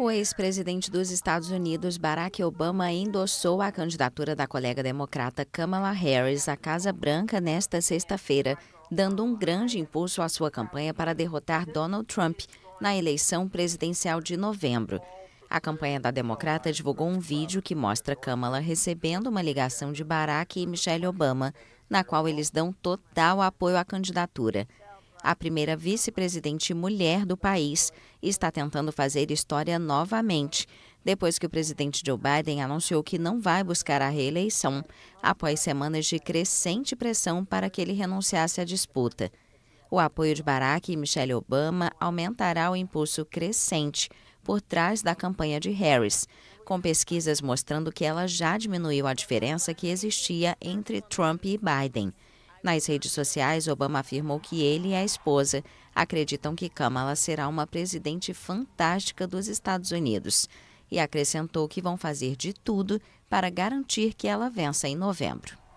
O ex-presidente dos Estados Unidos, Barack Obama, endossou a candidatura da colega democrata Kamala Harris à Casa Branca nesta sexta-feira, dando um grande impulso à sua campanha para derrotar Donald Trump na eleição presidencial de novembro. A campanha da democrata divulgou um vídeo que mostra Kamala recebendo uma ligação de Barack e Michelle Obama, na qual eles dão total apoio à candidatura a primeira vice-presidente mulher do país, está tentando fazer história novamente, depois que o presidente Joe Biden anunciou que não vai buscar a reeleição, após semanas de crescente pressão para que ele renunciasse à disputa. O apoio de Barack e Michelle Obama aumentará o impulso crescente por trás da campanha de Harris, com pesquisas mostrando que ela já diminuiu a diferença que existia entre Trump e Biden. Nas redes sociais, Obama afirmou que ele e a esposa acreditam que Kamala será uma presidente fantástica dos Estados Unidos e acrescentou que vão fazer de tudo para garantir que ela vença em novembro.